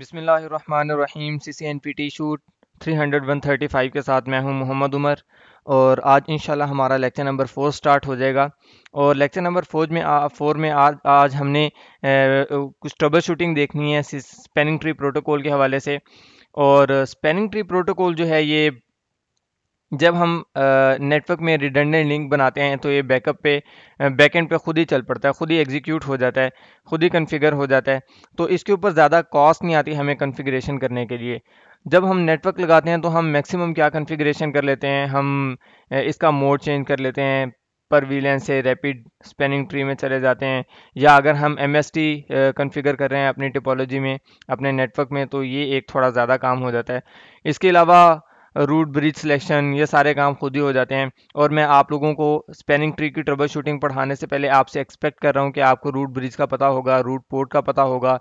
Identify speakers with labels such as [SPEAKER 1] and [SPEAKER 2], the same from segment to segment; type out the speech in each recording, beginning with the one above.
[SPEAKER 1] बिसमीम C C N P T shoot three hundred one thirty five के साथ मैं हूं मोहम्मद उमर और आज इंशाल्लाह हमारा लेक्चर नंबर फोर स्टार्ट हो जाएगा और लेक्चर नंबर फोर में आ, फोर में आज आज हमने ए, कुछ ट्रबल शूटिंग देखनी है स्पेनिंग ट्री प्रोटोकॉल के हवाले से और स्पेनिंग ट्री प्रोटोकॉल जो है ये जब हम नेटवर्क में रिडंडेंट लिंक बनाते हैं तो ये बैकअप पे बैकएंड पे खुद ही चल पड़ता है खुद ही एग्जीक्यूट हो जाता है खुद ही कन्फिगर हो जाता है तो इसके ऊपर ज़्यादा कॉस्ट नहीं आती हमें कन्फिग्रेशन करने के लिए जब हम नेटवर्क लगाते हैं तो हम मैक्सिमम क्या कन्फिग्रेशन कर लेते हैं हम इसका मोड चेंज कर लेते हैं पर वीलेंस से रैपिड स्पेनिंग ट्री में चले जाते हैं या अगर हम एम एस टी कन्फिगर कर रहे हैं अपनी टिपोलॉजी में अपने नेटवर्क में तो ये एक थोड़ा ज़्यादा काम हो जाता है इसके अलावा रूट ब्रिज सिलेक्शन ये सारे काम खुद ही हो जाते हैं और मैं आप लोगों को स्पेनिंग ट्री की ट्रबल शूटिंग पढ़ाने से पहले आपसे एक्सपेक्ट कर रहा हूँ कि आपको रूट ब्रिज का पता होगा रूट पोर्ट का पता होगा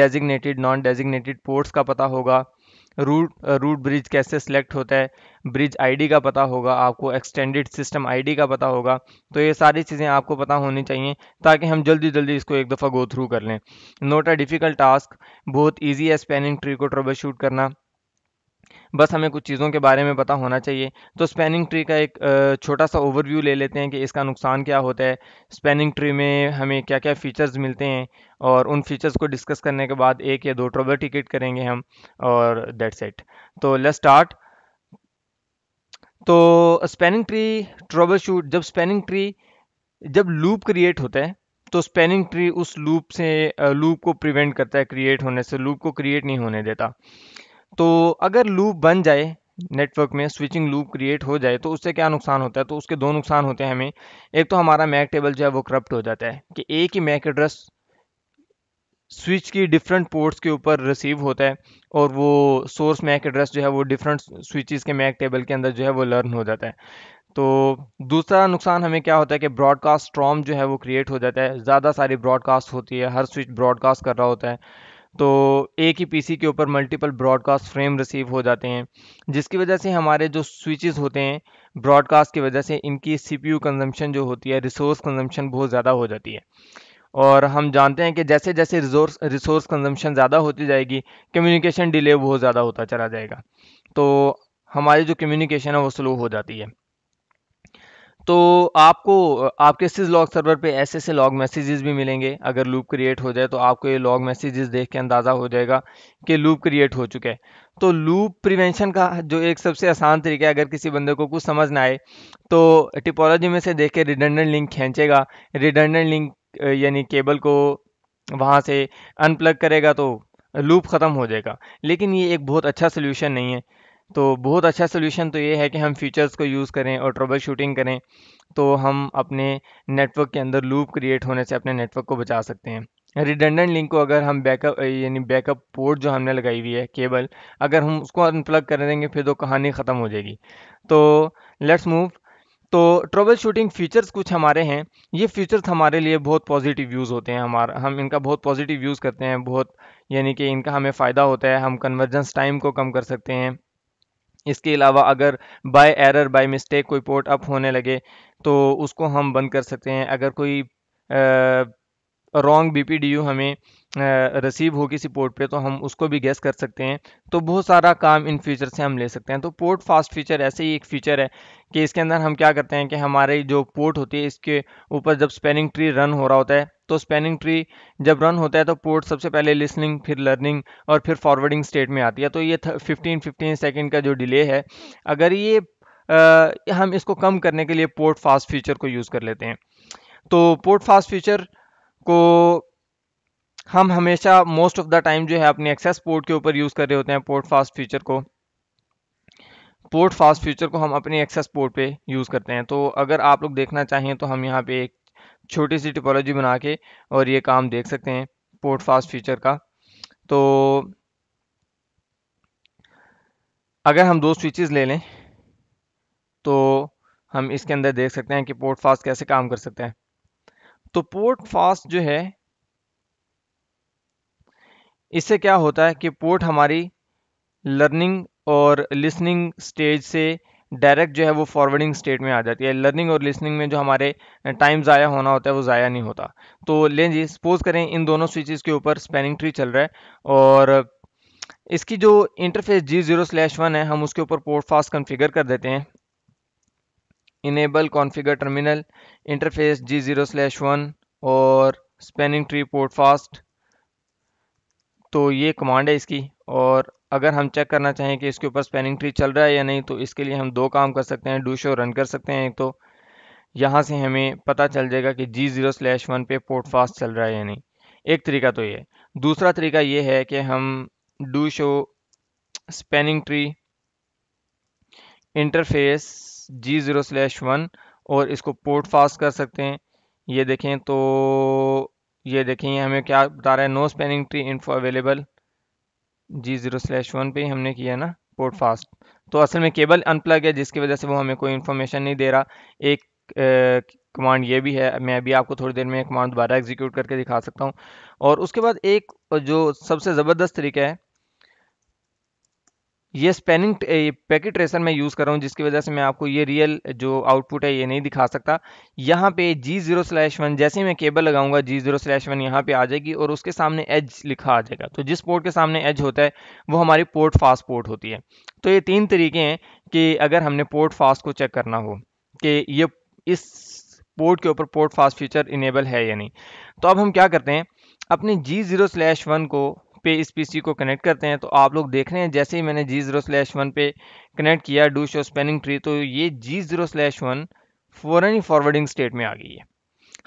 [SPEAKER 1] डेजिग्नेटेड नॉन डेजिग्नेटेड पोर्ट्स का पता होगा रूट रूट ब्रिज कैसे सिलेक्ट होता है ब्रिज आईडी का पता होगा आपको एक्सटेंडेड सिस्टम आईडी का पता होगा तो ये सारी चीज़ें आपको पता होनी चाहिए ताकि हम जल्दी जल्दी इसको एक दफ़ा गो थ्रू कर लें नोट अ डिफ़िकल्ट टास्क बहुत ईजी है स्पेनिंग ट्री को ट्रबल शूट करना बस हमें कुछ चीज़ों के बारे में पता होना चाहिए तो स्पेनिंग ट्री का एक छोटा सा ओवरव्यू ले लेते हैं कि इसका नुकसान क्या होता है स्पेनिंग ट्री में हमें क्या क्या फ़ीचर्स मिलते हैं और उन फीचर्स को डिस्कस करने के बाद एक या दो ट्रोबर टिकट करेंगे हम और डेट सेट तो लेट स्टार्ट तो स्पेनिंग ट्री ट्रोबर शूट जब स्पेनिंग ट्री जब लूप क्रिएट होता है तो स्पेनिंग ट्री उस लूप से लूप को प्रिवेंट करता है क्रिएट होने से लूप को क्रिएट नहीं होने देता तो अगर लूप बन जाए नेटवर्क में स्विचिंग लूप क्रिएट हो जाए तो उससे क्या नुकसान होता है तो उसके दो नुकसान होते हैं हमें एक तो हमारा मैक टेबल जो है वो करप्ट हो जाता है कि एक ही मैक एड्रेस स्विच की डिफरेंट पोर्ट्स के ऊपर रिसीव होता है और वो सोर्स मैक एड्रेस जो है वो डिफरेंट स्विचेस के मैक टेबल के अंदर जो है वो लर्न हो जाता है तो दूसरा नुकसान हमें क्या होता है कि ब्रॉडकास्ट स्ट्रॉम जो है वो क्रिएट हो जाता है ज़्यादा सारी ब्रॉडकास्ट होती है हर स्विच ब्रॉडकास्ट कर रहा होता है तो एक ही पीसी के ऊपर मल्टीपल ब्रॉडकास्ट फ्रेम रिसीव हो जाते हैं जिसकी वजह से हमारे जो स्विचेस होते हैं ब्रॉडकास्ट की वजह से इनकी सीपीयू कंजम्पशन जो होती है रिसोर्स कंजम्पशन बहुत ज़्यादा हो जाती है और हम जानते हैं कि जैसे जैसे रिसोर्स रिसोर्स कंजम्पशन ज़्यादा होती जाएगी कम्युनिकेशन डिले बहुत ज़्यादा होता चला जाएगा तो हमारी जो कम्युनिकेशन है वो स्लो हो जाती है तो आपको आपके सिस लॉग सर्वर पे ऐसे ऐसे लॉग मैसेजेस भी मिलेंगे अगर लूप क्रिएट हो जाए तो आपको ये लॉग मैसेजेस देख के अंदाज़ा हो जाएगा कि लूप क्रिएट हो चुका है तो लूप प्रिवेंशन का जो एक सबसे आसान तरीका है अगर किसी बंदे को कुछ समझ ना आए तो टिपोलॉजी में से देख के रिडेंडेंट लिंक खींचेगा रिडेंडेंट लिंक यानी केबल को वहाँ से अनप्लग करेगा तो लूप ख़त्म हो जाएगा लेकिन ये एक बहुत अच्छा सोल्यूशन नहीं है तो बहुत अच्छा सोल्यूशन तो ये है कि हम फीचर्स को यूज़ करें और ट्रबल शूटिंग करें तो हम अपने नेटवर्क के अंदर लूप क्रिएट होने से अपने नेटवर्क को बचा सकते हैं रिडेंडेंट लिंक को अगर हम बैकअप यानी बैकअप पोर्ट जो हमने लगाई हुई है केबल अगर हम उसको अनप्लग कर देंगे फिर तो कहानी ख़त्म हो जाएगी तो लेट्स मूव तो ट्रबल शूटिंग फीचर्स कुछ हमारे हैं ये फीचर्स हमारे लिए बहुत पॉजिटिव यूज़ होते हैं हमारा हम इनका बहुत पॉजिटिव यूज़ करते हैं बहुत यानी कि इनका हमें फ़ायदा होता है हम कन्वर्जेंस टाइम को कम कर सकते हैं इसके अलावा अगर बाय एरर बाय मिस्टेक कोई पोर्ट अप होने लगे तो उसको हम बंद कर सकते हैं अगर कोई रॉन्ग बी हमें रसीव हो किसी पोर्ट पे तो हम उसको भी गैस कर सकते हैं तो बहुत सारा काम इन फ्यूचर से हम ले सकते हैं तो पोर्ट फास्ट फीचर ऐसे ही एक फीचर है कि इसके अंदर हम क्या करते हैं कि हमारे जो पोर्ट होती है इसके ऊपर जब स्पेनिंग ट्री रन हो रहा होता है तो स्पेनिंग ट्री जब रन होता है तो पोर्ट सबसे पहले लिसनिंग फिर लर्निंग और फिर फॉरवर्डिंग स्टेट में आती है तो ये फिफ्टीन फिफ्टीन सेकेंड का जो डिले है अगर ये आ, हम इसको कम करने के लिए पोर्ट फास्ट फीचर को यूज़ कर लेते हैं तो पोर्ट फास्ट फीचर को हम हमेशा मोस्ट ऑफ द टाइम जो है अपने एक्सेस पोर्ट के ऊपर यूज़ कर रहे होते हैं पोर्ट फास्ट फीचर को पोर्ट फास्ट फीचर को हम अपने एक्सेस पोर्ट पे यूज़ करते हैं तो अगर आप लोग देखना चाहें तो हम यहाँ पे एक छोटी सी टिपोलॉजी बना के और ये काम देख सकते हैं पोर्ट फास्ट फीचर का तो अगर हम दो स्विचेस ले लें तो हम इसके अंदर देख सकते हैं कि पोर्ट फास्ट कैसे काम कर सकते हैं तो पोर्ट फास्ट जो है इससे क्या होता है कि पोर्ट हमारी लर्निंग और लिसनिंग स्टेज से डायरेक्ट जो है वो फॉरवर्डिंग स्टेट में आ जाती है लर्निंग और लिसनिंग में जो हमारे टाइम ज़ाया होना होता है वो ज़ाया नहीं होता तो लें जी सपोज करें इन दोनों स्विचेस के ऊपर स्पेनिंग ट्री चल रहा है और इसकी जो interface G zero slash one है हम उसके ऊपर पोर्ट फास्ट कन्फिगर कर देते हैं enable configure terminal interface G zero slash one और स्पेनिंग ट्री पोर्ट फास्ट तो ये कमांड है इसकी और अगर हम चेक करना चाहें कि इसके ऊपर स्पेनिंग ट्री चल रहा है या नहीं तो इसके लिए हम दो काम कर सकते हैं डू शो रन कर सकते हैं तो यहाँ से हमें पता चल जाएगा कि जी ज़ीरो स्लैश वन पे पोर्ट फास्ट चल रहा है या नहीं एक तरीका तो ये दूसरा तरीका ये है कि हम do show spanning tree interface G zero slash one और इसको पोर्ट फास्ट कर सकते हैं ये देखें तो ये देखें हमें क्या बता रहा है no spanning tree info available G zero slash one पर हमने किया ना पोर्ट फास्ट हाँ। तो असल में केबल अनप्लग है जिसकी वजह से वो हमें कोई इन्फॉर्मेशन नहीं दे रहा एक कमांड ये भी है मैं अभी आपको थोड़ी देर में कमांड दोबारा एग्जीक्यूट करके दिखा सकता हूँ और उसके बाद एक जो सबसे ज़बरदस्त तरीका है ये स्पेनिंग पैकेट ट्रेसर मैं यूज़ कर रहा हूँ जिसकी वजह से मैं आपको ये रियल जो आउटपुट है ये नहीं दिखा सकता यहाँ पे जी जीरो स्लैश वन जैसे मैं केबल लगाऊंगा जी जीरो स्लैश वन यहाँ पे आ जाएगी और उसके सामने एज लिखा आ जाएगा तो जिस पोर्ट के सामने एज होता है वो हमारी पोर्ट फास्ट पोर्ट होती है तो ये तीन तरीके हैं कि अगर हमने पोर्ट फास्ट को चेक करना हो कि ये इस पोर्ट के ऊपर पोर्ट फास्ट फीचर इनेबल है या नहीं तो अब हम क्या करते हैं अपने जी जीरो स्लैश वन को पे इस पीसी को कनेक्ट करते हैं तो आप लोग देख रहे हैं जैसे ही मैंने जी जीरो स्लैश वन पे कनेक्ट किया डू शो स्पेनिंग ट्री तो ये जी जीरो स्लैश वन फॉरन ही फॉरवर्डिंग स्टेट में आ गई है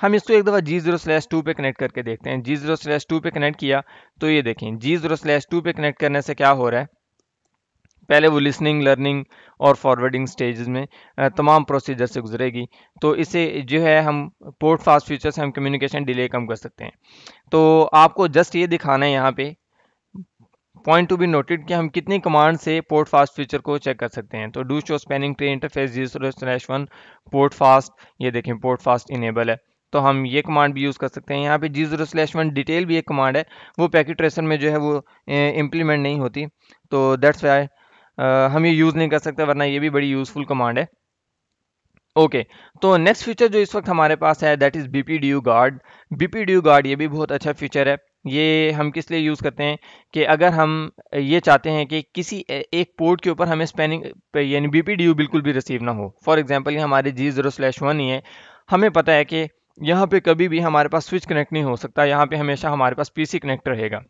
[SPEAKER 1] हम इसको एक दफ़ा जी जीरो स्लैश टू पर कनेक्ट करके देखते हैं जी जीरो स्लैश टू पे कनेक्ट किया तो ये देखें जी जीरो स्लैश टू पे कनेक्ट करने से क्या हो रहा है पहले वो लिसनिंग लर्निंग और फॉरवर्डिंग स्टेज में तमाम प्रोसीजर से गुजरेगी तो इसे जो है हम पोर्ट फास्ट फ्यूचर से हम कम्युनिकेशन डिले कम कर सकते हैं तो आपको जस्ट ये दिखाना है यहाँ पे पॉइंट टू बी नोटेड कि हम कितनी कमांड से पोर्ट फास्ट फीचर को चेक कर सकते हैं तो do show spanning tree interface zero slash one port fast ये देखें पोर्ट फास्ट इनेबल है तो हम ये कमांड भी यूज़ कर सकते हैं यहाँ पे G zero slash one detail भी एक कमांड है वो पैकेट ट्रेसर में जो है वो इम्प्लीमेंट नहीं होती तो दैट्स वाई हम ये यूज़ नहीं कर सकते वरना ये भी बड़ी यूज़फुल कमांड है ओके okay, तो नेक्स्ट फीचर जो इस वक्त हमारे पास है that is B P D U guard B P D U guard ये भी बहुत अच्छा फीचर है ये हम किस लिए यूज़ करते हैं कि अगर हम ये चाहते हैं कि किसी एक पोर्ट के ऊपर हमें स्पेनिंग यानी बी पी बिल्कुल भी रिसीव ना हो फॉर एग्जांपल ये हमारे जी ज़ीरो स्लैश वन ही है हमें पता है कि यहाँ पे कभी भी हमारे पास स्विच कनेक्ट नहीं हो सकता यहाँ पे हमेशा हमारे पास पी सी कनेक्ट रहेगा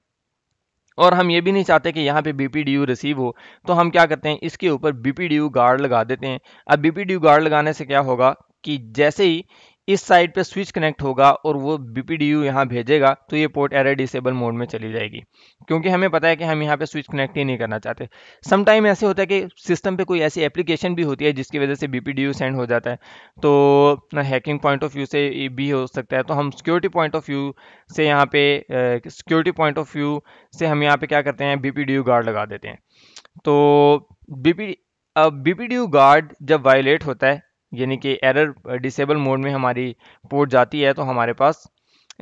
[SPEAKER 1] और हम ये भी नहीं चाहते कि यहाँ पे बी रिसीव हो तो हम क्या करते हैं इसके ऊपर बी गार्ड लगा देते हैं अब बी गार्ड लगाने से क्या होगा कि जैसे ही इस साइड पे स्विच कनेक्ट होगा और वो बी पी डी यू यहाँ भेजेगा तो ये पोर्ट एरर डिसेबल मोड में चली जाएगी क्योंकि हमें पता है कि हम यहाँ पे स्विच कनेक्ट ही नहीं करना चाहते समटाइम ऐसे होता है कि सिस्टम पे कोई ऐसी एप्लीकेशन भी होती है जिसकी वजह से B P D U send हो जाता है तो हैकिंग पॉइंट ऑफ व्यू से भी हो सकता है तो हम सिक्योरिटी पॉइंट ऑफ व्यू से यहाँ पे सिक्योरिटी पॉइंट ऑफ व्यू से हम यहाँ पे क्या करते हैं B P D U guard लगा देते हैं तो B P B P D U guard जब वायलेट होता है यानी कि एरर डिसेबल मोड में हमारी पोर्ट जाती है तो हमारे पास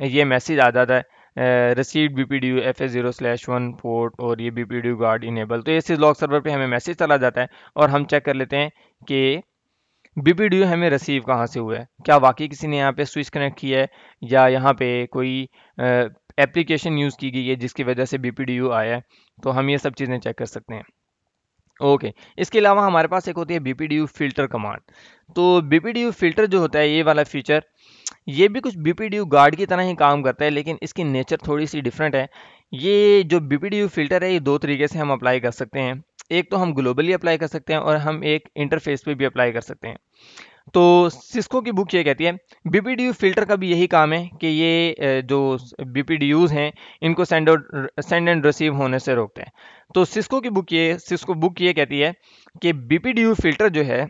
[SPEAKER 1] ये मैसेज आ जाता है receive B P D U F A zero slash one port और ये B P D U guard enable तो इस लॉक सर्वर पे हमें मैसेज चला जाता है और हम चेक कर लेते हैं कि बी पी डी यू हमें रिसीव कहाँ से हुआ है क्या वाकई किसी ने यहाँ पे स्विच कनेक्ट किया है या यहाँ पे कोई एप्लीकेशन uh, यूज़ की गई है जिसकी वजह से बी पी डी यू आया है तो हम ये सब चीज़ें चेक कर सकते हैं ओके इसके अलावा हमारे पास एक होती है बी फिल्टर कमांड तो बी फिल्टर जो होता है ये वाला फीचर ये भी कुछ बी गार्ड की तरह ही काम करता है लेकिन इसकी नेचर थोड़ी सी डिफरेंट है ये जो बी फिल्टर है ये दो तरीके से हम अप्लाई कर सकते हैं एक तो हम ग्लोबली अप्लाई कर सकते हैं और हम एक इंटरफेस पे भी अप्लाई कर सकते हैं तो सिस्को की बुक ये कहती है बी फिल्टर का भी यही काम है कि ये जो बी हैं इनको सेंड और सेंड एंड रिसीव होने से रोकते हैं तो सिस्को की बुक ये सिस्को बुक ये कहती है कि बी फिल्टर जो है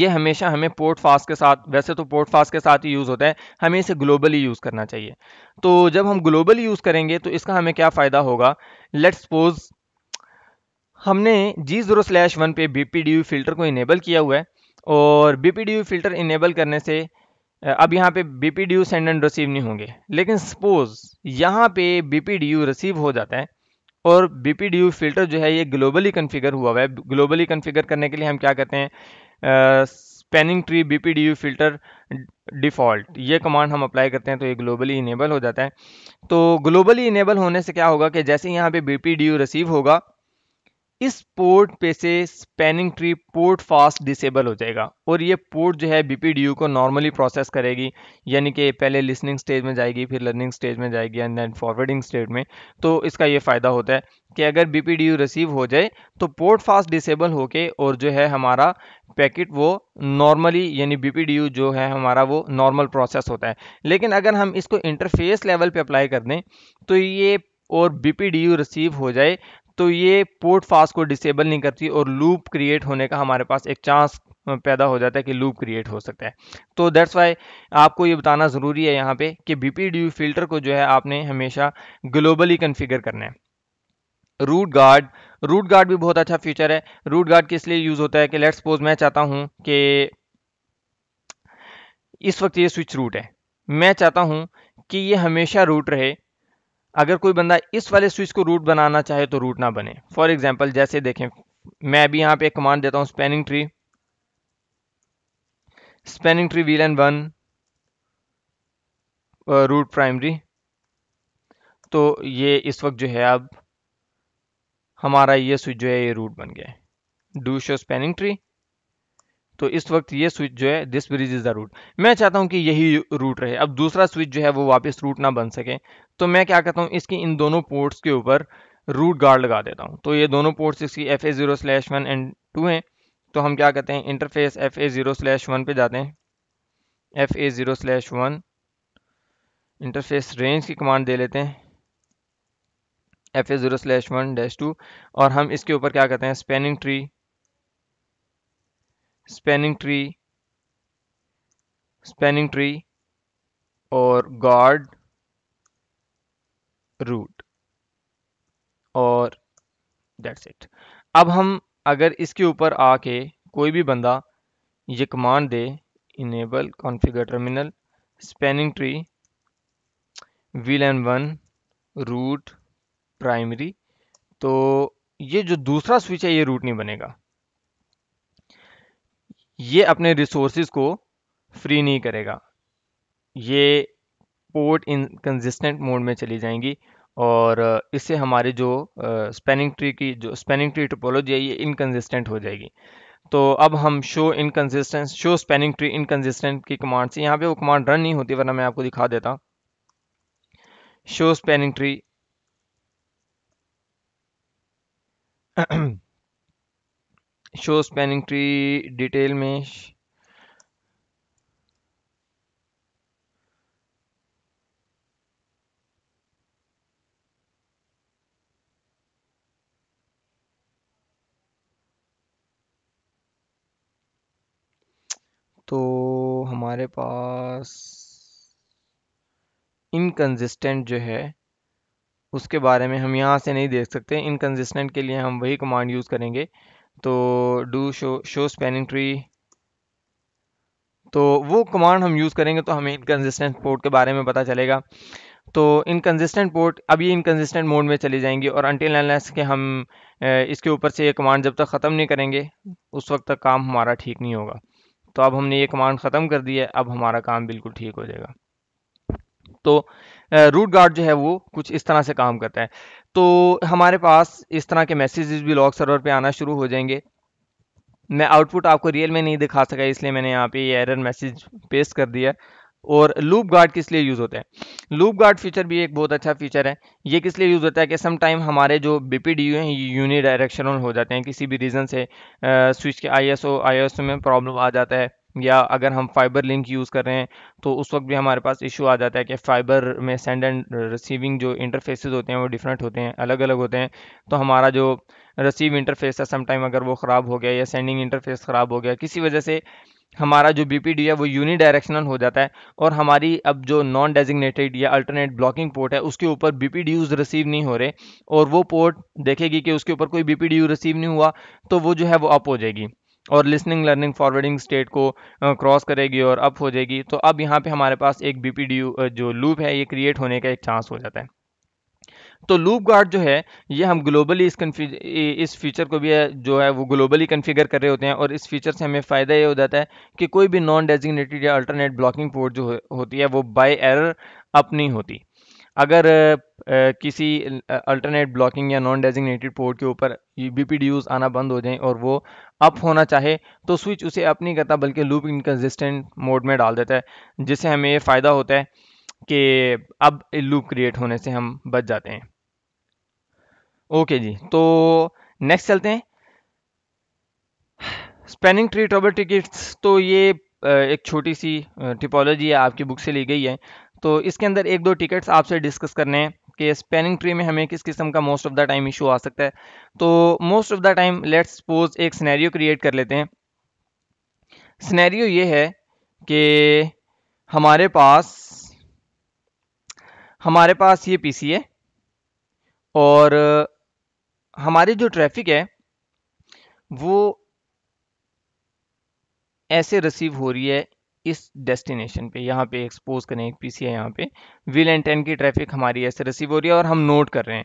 [SPEAKER 1] ये हमेशा हमें पोर्ट फास्ट के साथ वैसे तो पोर्ट फास्ट के साथ ही यूज़ होता है हमें इसे ग्लोबली यूज़ करना चाहिए तो जब हम ग्लोबली यूज़ करेंगे तो इसका हमें क्या फ़ायदा होगा लेट सपोज हमने जी ज़ीरो स्लैश वन पे बी फिल्टर को इनेबल किया हुआ है और बी फ़िल्टर इनेबल करने से अब यहाँ पे B P D send and receive नहीं होंगे लेकिन सपोज़ यहाँ पे बी पी डी रिसीव हो जाता है और बी पी डी फ़िल्टर जो है ये ग्लोबली कन्फिगर हुआ हुआ है ग्लोबली कन्फिगर करने के लिए हम क्या करते हैं spanning tree B P D filter default ये कमांड हम अप्लाई करते हैं तो ये ग्लोबली इनेबल हो जाता है तो ग्लोबली इनेबल होने से क्या होगा कि जैसे यहाँ पे बी पी डी रिसीव होगा इस पोर्ट पे से spanning tree port fast disable हो जाएगा और ये पोर्ट जो है बी को नॉर्मली प्रोसेस करेगी यानी कि पहले लिसनिंग स्टेज में जाएगी फिर लर्निंग स्टेज में जाएगी एंड देन फॉरवर्डिंग स्टेज में तो इसका ये फ़ायदा होता है कि अगर बी रिसीव हो जाए तो पोर्ट फास्ट डिसेबल होके और जो है हमारा पैकेट वो नॉर्मली यानी बी जो है हमारा वो नॉर्मल प्रोसेस होता है लेकिन अगर हम इसको इंटरफेस लेवल पर अप्लाई कर दें तो ये और B P D U receive हो जाए तो ये पोर्ट फास्ट को डिसेबल नहीं करती और लूप क्रिएट होने का हमारे पास एक चांस पैदा हो जाता है कि लूप क्रिएट हो सकता है तो दैट्स वाई आपको ये बताना ज़रूरी है यहाँ पे कि बी फिल्टर को जो है आपने हमेशा ग्लोबली कन्फिगर करना है रूट गार्ड रूट गार्ड भी बहुत अच्छा फीचर है रूट गार्ड किस लिए यूज़ होता है कि लेट्स सपोज मैं चाहता हूँ कि इस वक्त ये स्विच रूट है मैं चाहता हूँ कि ये हमेशा रूट रहे अगर कोई बंदा इस वाले स्विच को रूट बनाना चाहे तो रूट ना बने फॉर एग्जाम्पल जैसे देखें मैं अभी यहाँ पे एक कमांड देता हूँ spanning tree spanning tree VLAN one root primary तो ये इस वक्त जो है अब हमारा ये स्विच जो है ये रूट बन गया है डू शो स्पेनिंग ट्री तो इस वक्त ये स्विच जो है this bridge is the root मैं चाहता हूं कि यही रूट रहे अब दूसरा स्विच जो है वो वापस रूट ना बन सके तो मैं क्या करता हूं इसकी इन दोनों पोर्ट्स के ऊपर रूट गार्ड लगा देता हूं तो ये दोनों पोर्ट्स इसकी F A zero slash one and two हैं तो हम क्या कहते हैं interface F A zero slash one पे जाते हैं F A zero slash one interface range की कमांड दे लेते हैं F A zero slash one dash two और हम इसके ऊपर क्या कहते हैं spanning tree spanning tree spanning tree और गार्ड रूट और दैट्स इट अब हम अगर इसके ऊपर आके कोई भी बंदा ये कमांड दे enable configure terminal spanning tree VLAN one root primary तो ये जो दूसरा स्विच है ये रूट नहीं बनेगा ये अपने रिसोर्सिस को फ्री नहीं करेगा ये पोर्ट इन कंसिस्टेंट मोड में चली जाएंगी और इससे हमारे जो स्पेनिंग ट्री की जो स्पेनिंग ट्री टोपोलॉजी है ये इनकन्सिस्टेंट हो जाएगी तो अब हम show inconsistent show spanning tree inconsistent की कमांड से यहाँ पे वो कमांड रन नहीं होती वरना मैं आपको दिखा देता show spanning tree show spanning tree detail में तो हमारे पास इनकन्सिस्टेंट जो है उसके बारे में हम यहाँ से नहीं देख सकते इनकन्सिस्टेंट के लिए हम वही कमांड यूज़ करेंगे तो do show show spanning tree तो वो कमांड हम यूज़ करेंगे तो हमें इनकन्सिस्टेंट पोर्ट के बारे में पता चलेगा तो इनकन्सिस्टेंट पोर्ट अब ये इनकन्सिस्टेंट मोड में चली जाएंगी और अनटिल एनलेस के हम इसके ऊपर से ये कमांड जब तक ख़त्म नहीं करेंगे उस वक्त तक काम हमारा ठीक नहीं होगा तो अब हमने ये कमांड ख़त्म कर दी है अब हमारा काम बिल्कुल ठीक हो जाएगा तो रूट गार्ड जो है वो कुछ इस तरह से काम करता है तो हमारे पास इस तरह के मैसेजेस भी लॉग सर्वर पे आना शुरू हो जाएंगे मैं आउटपुट आपको रियल में नहीं दिखा सका इसलिए मैंने यहाँ पे ये एरर मैसेज पेस्ट कर दिया और लूप गार्ड किस लिए यूज़ होता है लूप गार्ड फीचर भी एक बहुत अच्छा फीचर है ये किस लिए यूज़ होता है कि सम टाइम हमारे जो बी पी डी यू हैं ये यूनि डायरेक्शनल हो जाते हैं किसी भी रीज़न से स्विच के I S O I S O में प्रॉब्लम आ जाता है या अगर हम फाइबर लिंक यूज़ कर रहे हैं तो उस वक्त भी हमारे पास इशू आ जाता है कि फ़ाइबर में सेंड एंड रिसीविंग जो इंटरफेसेस होते हैं वो डिफरेंट होते हैं अलग अलग होते हैं तो हमारा जो रिसीव इंटरफेस है समटाइम अगर वो ख़राब हो गया या सेंडिंग इंटरफेस ख़राब हो गया किसी वजह से हमारा जो डी है वो यूनी डायरेक्शनल हो जाता है और हमारी अब जो नॉन डेजिग्नेटेड या अल्टरनेट ब्लॉकिंग पोर्ट है उसके ऊपर डी यूज़ रिसीव नहीं हो रहे और वो पोर्ट देखेगी कि उसके ऊपर कोई यू रिसीव नहीं हुआ तो वो जो है वो अप हो जाएगी और लिसनिंग लर्निंग फॉरवर्डिंग स्टेट को क्रॉस करेगी और अप हो जाएगी तो अब यहाँ पे हमारे पास एक बी जो लूप है ये क्रिएट होने का एक चांस हो जाता है तो लूप गार्ड जो है ये हम ग्लोबली इस इस फीचर को भी है, जो है वो ग्लोबली कन्फिगर कर रहे होते हैं और इस फीचर से हमें फ़ायदा ये हो जाता है कि कोई भी नॉन डेजिग्नेटेड या अल्टरनेट ब्लॉकिंग पोर्ट जो होती है वो बाय एरर अप नहीं होती अगर किसी अल्टरनेट ब्लॉकिंग या नॉन डेजिग्नेटेड पोर्ट के ऊपर बी आना बंद हो जाए और वो अप होना चाहे तो स्विच उसे अप नहीं करता बल्कि लूप इनकन्सिस्टेंट मोड में डाल देता है जिससे हमें ये फ़ायदा होता है कि अब लूप क्रिएट होने से हम बच जाते हैं ओके जी तो नेक्स्ट चलते हैं स्पेनिंग ट्री ट्रबल टिकट्स तो ये एक छोटी सी टिपोलॉजी है आपकी बुक से ली गई है तो इसके अंदर एक दो टिकट्स आपसे डिस्कस करने हैं कि स्पेनिंग ट्री में हमें किस किस्म का most of the time issue आ सकता है तो most of the time let's suppose एक स्नैरियो क्रिएट कर लेते हैं स्नैरियो ये है कि हमारे पास हमारे पास ये पीसी है और हमारी जो ट्रैफिक है वो ऐसे रिसीव हो रही है इस डेस्टिनेशन पे यहाँ पे एक्सपोज करें एक पी सी यहाँ पे विल एंड टेन की ट्रैफिक हमारी ऐसे रिसीव हो रही है और हम नोट कर रहे हैं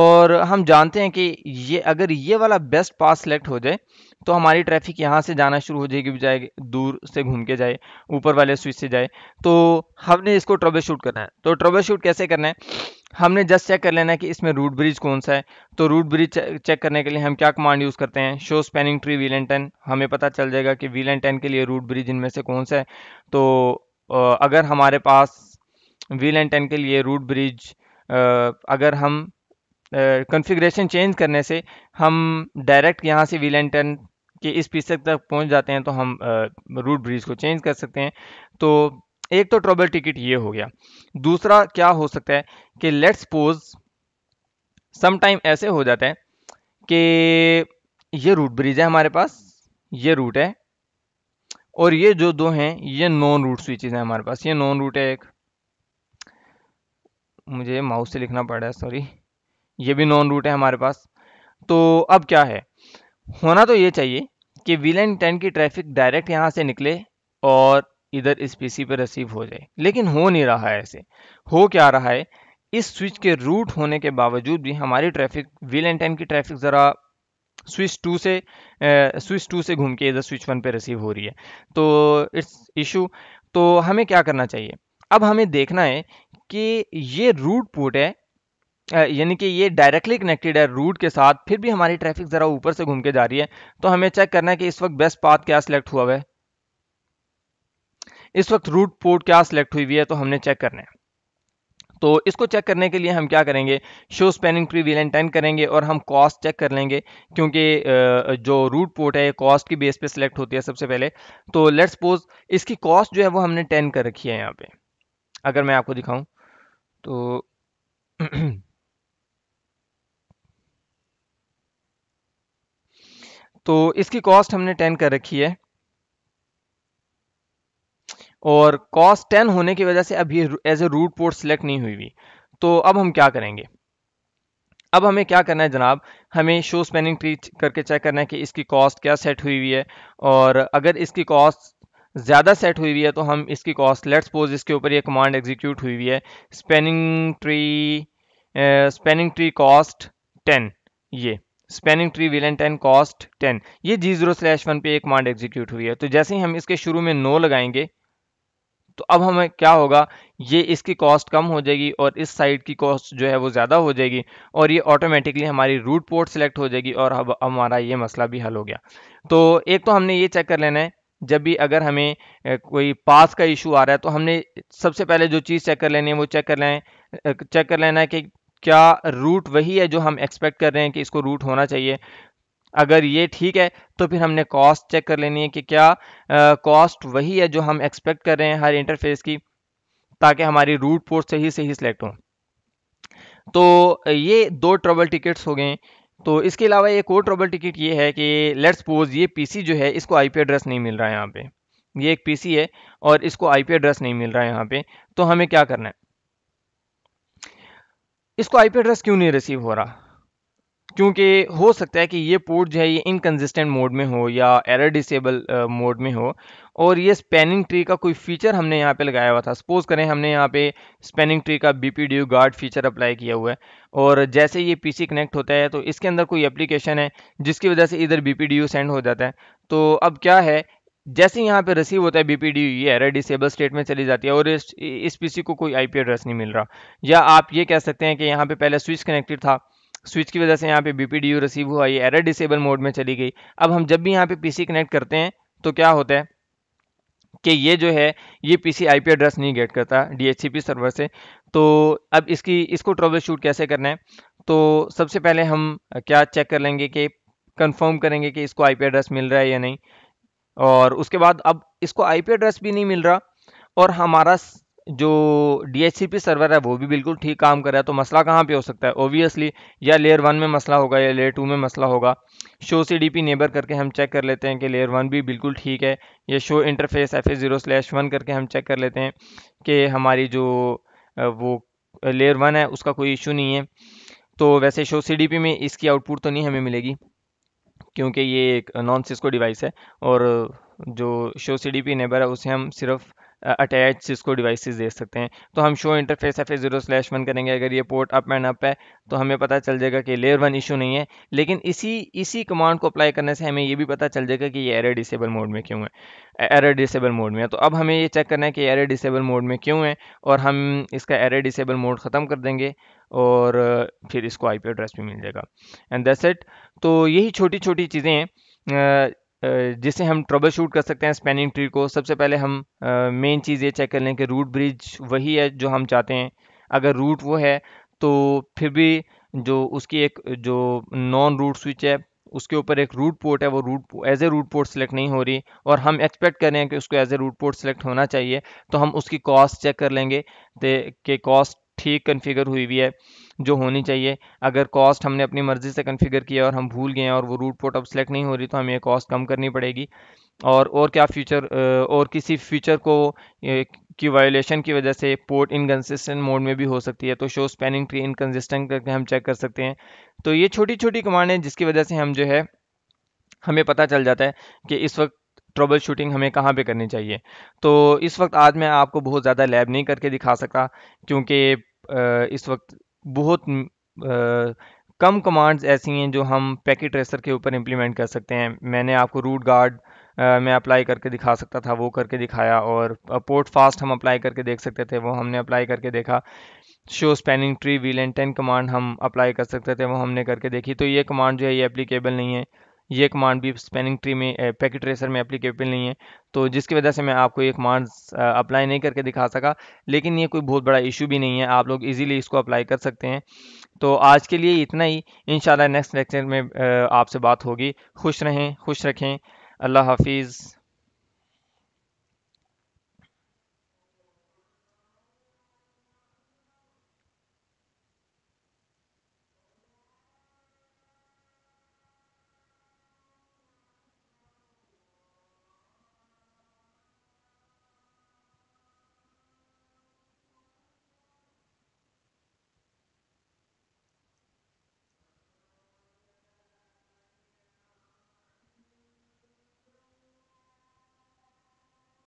[SPEAKER 1] और हम जानते हैं कि ये अगर ये वाला बेस्ट पास सेलेक्ट हो जाए तो हमारी ट्रैफिक यहाँ से जाना शुरू हो जाएगी जाए दूर से घूम के जाए ऊपर वाले स्विच से जाए तो हमने इसको ट्रबल शूट करना है तो ट्रबल शूट कैसे करना है हमने जस्ट चेक कर लेना है कि इसमें रूट ब्रिज कौन सा है तो रूट ब्रिज चेक करने के लिए हम क्या कमांड यूज़ करते हैं show spanning tree VLAN ten हमें पता चल जाएगा कि वील एंड टेन के लिए रूट ब्रिज इनमें से कौन सा है तो अगर हमारे पास व्हील एंड टेन के लिए रूट ब्रिज अगर हम कॉन्फ़िगरेशन चेंज करने से हम डायरेक्ट यहाँ से वी एंड के इस पीस तक पहुँच जाते हैं तो हम रूट ब्रिज को चेंज कर सकते हैं तो एक तो ट्रबल टिकट ये हो गया दूसरा क्या हो सकता है कि लेट्स सपोज टाइम ऐसे हो जाता है कि ये रूट ब्रिज है हमारे पास ये रूट है और ये जो दो हैं ये नॉन रूट स्विचेज हैं हमारे पास ये नॉन रूट है एक मुझे माउस से लिखना पड़ रहा है सॉरी ये भी नॉन रूट है हमारे पास तो अब क्या है होना तो ये चाहिए कि वी लाइन टेन की ट्रैफिक डायरेक्ट यहाँ से निकले और इधर इस सी पर रिसीव हो जाए लेकिन हो नहीं रहा है ऐसे हो क्या रहा है इस स्विच के रूट होने के बावजूद भी हमारी ट्रैफिक वी लाइन टेन की ट्रैफिक ज़रा स्विच टू से स्विच टू से घूम के इधर स्विच वन पे रिसीव हो रही है तो इट्स इशू तो हमें क्या करना चाहिए अब हमें देखना है कि ये रूट पोर्ट है यानी कि ये डायरेक्टली कनेक्टेड है रूट के साथ फिर भी हमारी ट्रैफिक ज़रा ऊपर से घूम के जा रही है तो हमें चेक करना है कि इस वक्त बेस्ट पाथ क्या सिलेक्ट हुआ है इस वक्त रूट पोर्ट क्या सिलेक्ट हुई हुई है तो हमने चेक करना है तो इसको चेक करने के लिए हम क्या करेंगे show spanning tree VLAN ten करेंगे और हम कॉस्ट चेक कर लेंगे क्योंकि जो रूट पोर्ट है कॉस्ट की बेस पे सिलेक्ट होती है सबसे पहले तो लेट्स सपोज इसकी कॉस्ट जो है वो हमने टेन कर रखी है यहाँ पे अगर मैं आपको दिखाऊं तो तो इसकी कॉस्ट हमने टेन कर रखी है और कॉस्ट टेन होने की वजह से अब ये as a root port select नहीं हुई हुई तो अब हम क्या करेंगे अब हमें क्या करना है जनाब हमें शो स्पेनिंग ट्री करके चेक करना है कि इसकी कॉस्ट क्या सेट हुई हुई है और अगर इसकी कॉस्ट ज़्यादा सेट हुई हुई है तो हम इसकी कॉस्ट लेट्स पोज इसके ऊपर ये कमांड एग्जीक्यूट हुई हुई है spanning tree spanning tree cost ten ये spanning tree VLAN ten cost ten ये जी जीरो स्लैश वन पे एक कमांड एग्जीक्यूट हुई है तो जैसे ही हम इसके शुरू में नो लगाएंगे तो अब हमें क्या होगा ये इसकी कॉस्ट कम हो जाएगी और इस साइड की कॉस्ट जो है वो ज़्यादा हो जाएगी और ये ऑटोमेटिकली हमारी रूट पोर्ट सेलेक्ट हो जाएगी और अब हमारा ये मसला भी हल हो गया तो एक तो हमने ये चेक कर लेना है जब भी अगर हमें कोई पास का इशू आ रहा है तो हमने सबसे पहले जो चीज़ चेक कर लेनी है वो चेक कर लें चेक कर लेना है कि क्या रूट वही है जो हम एक्सपेक्ट कर रहे हैं कि इसको रूट होना चाहिए अगर ये ठीक है तो फिर हमने कॉस्ट चेक कर लेनी है कि क्या कॉस्ट वही है जो हम एक्सपेक्ट कर रहे हैं हर इंटरफेस की ताकि हमारी रूट पोर्ट सही से ही सिलेक्ट हों तो ये दो ट्रबल टिकट्स हो गए तो इसके अलावा एक और ट्रबल टिकट ये है कि लेट्स सपोज ये पीसी जो है इसको आईपी एड्रेस नहीं मिल रहा है यहाँ पे ये एक पीसी है और इसको आईपी एड्रेस नहीं मिल रहा है यहाँ पे तो हमें क्या करना है इसको आईपी एड्रेस क्यों नहीं रिसीव हो रहा क्योंकि हो सकता है कि ये पोर्ट जो है ये इनकन्सिस्टेंट मोड में हो या एरर डिसेबल मोड में हो और ये स्पेनिंग ट्री का कोई फीचर हमने यहाँ पे लगाया हुआ था सपोज करें हमने यहाँ पे स्पेनिंग ट्री का B P guard feature apply किया हुआ है और जैसे ये पीसी कनेक्ट होता है तो इसके अंदर कोई एप्लीकेशन है जिसकी वजह से इधर बी पी सेंड हो जाता है तो अब क्या है जैसे यहाँ पे रिसीव होता है बीपीडी ये एरर डिसेबल स्टेट में चली जाती है और इस इस पीसी को कोई आईपी एड्रेस नहीं मिल रहा या आप ये कह सकते हैं कि यहाँ पे पहले स्विच कनेक्टेड था स्विच की वजह से यहाँ पे बीपीडी रिसीव हुआ ये एरर डिसेबल मोड में चली गई अब हम जब भी यहाँ पे पीसी कनेक्ट करते हैं तो क्या होता है कि ये जो है ये पीसी आईपी एड्रेस नहीं गेट करता डी सर्वर से तो अब इसकी इसको ट्रबल शूट कैसे करना है तो सबसे पहले हम क्या चेक कर लेंगे कि कंफर्म करेंगे कि इसको आई एड्रेस मिल रहा है या नहीं और उसके बाद अब इसको आईपी एड्रेस भी नहीं मिल रहा और हमारा जो डी सर्वर है वो भी बिल्कुल ठीक काम कर रहा है तो मसला कहाँ पे हो सकता है ओबियसली या लेयर वन में मसला होगा या लेयर टू में मसला होगा show C D P neighbour करके हम चेक कर लेते हैं कि लेयर वन भी बिल्कुल ठीक है या show interface F A zero slash one करके हम चेक कर लेते हैं कि हमारी जो वो लेयर वन है उसका कोई इशू नहीं है तो वैसे शो सी डी पी में इसकी आउटपुट तो नहीं हमें मिलेगी क्योंकि ये एक नॉन सिस्को डिवाइस है और जो show C D P neighbour है उसे हम सिर्फ अटैच सिस्को डिवाइसेस देख सकते हैं तो हम show interface F zero slash one करेंगे अगर ये पोर्ट अप एंड अप है तो हमें पता चल जाएगा कि लेयर वन इशू नहीं है लेकिन इसी इसी कमांड को अप्लाई करने से हमें ये भी पता चल जाएगा कि ये एरर डिसेबल मोड में क्यों है एरर डिसेबल मोड में है तो अब हमें ये चेक करना है कि एरर डिसेबल मोड में क्यों है और हम इसका एरर डिसेबल मोड ख़त्म कर देंगे और फिर इसको आई एड्रेस भी मिल जाएगा एंड दैट सेट तो यही छोटी छोटी चीज़ें हैं जिसे हम ट्रबल शूट कर सकते हैं स्पेनिंग ट्री को सबसे पहले हम मेन चीज़ ये चेक कर लें कि रूट ब्रिज वही है जो हम चाहते हैं अगर रूट वो है तो फिर भी जो उसकी एक जो नॉन रूट स्विच है उसके ऊपर एक रूट पोर्ट है वो root as a root port select नहीं हो रही और हम एक्सपेक्ट कर रहे हैं कि उसको as a root port select होना चाहिए तो हम उसकी कॉस्ट चेक कर लेंगे कि कॉस्ट ठीक कन्फिगर हुई हुई है जो होनी चाहिए अगर कॉस्ट हमने अपनी मर्ज़ी से कन्फिगर किया और हम भूल गए और वो रूट पोर्ट अब सेलेक्ट नहीं हो रही तो हमें कॉस्ट कम करनी पड़ेगी और और क्या फ्यूचर और किसी फ्यूचर को की वायोलेशन की वजह से पोर्ट इनकन्सिस्टेंट मोड में भी हो सकती है तो शो स्पेनिंग ट्री इनकन्सिस्टेंट करके हम चेक कर सकते हैं तो ये छोटी छोटी कमांड है जिसकी वजह से हम जो है हमें पता चल जाता है कि इस वक्त ट्रबल शूटिंग हमें कहाँ पे करनी चाहिए तो इस वक्त आज मैं आपको बहुत ज़्यादा लैब नहीं करके दिखा सका क्योंकि इस वक्त बहुत आ, कम कमांड्स ऐसी हैं जो हम पैकेट रेसर के ऊपर इम्प्लीमेंट कर सकते हैं मैंने आपको रूट गार्ड मैं अप्लाई करके दिखा सकता था वो करके दिखाया और पोर्ट फास्ट हम अप्लाई करके देख सकते थे वो हमने अप्लाई करके देखा show spanning tree VLAN ten command हम अप्लाई कर सकते थे वो हमने करके देखी तो ये कमांड जो है ये एप्लीकेबल नहीं है ये कमांड भी स्पेनिंग ट्री में पैकेट रेसर में अप्लीकेबल नहीं है तो जिसकी वजह से मैं आपको ये कमांड अप्लाई नहीं करके दिखा सका लेकिन ये कोई बहुत बड़ा इशू भी नहीं है आप लोग इजीली इसको अप्लाई कर सकते हैं तो आज के लिए इतना ही इन नेक्स्ट लेक्चर में आपसे बात होगी खुश रहें खुश रखें अल्लाह हाफिज़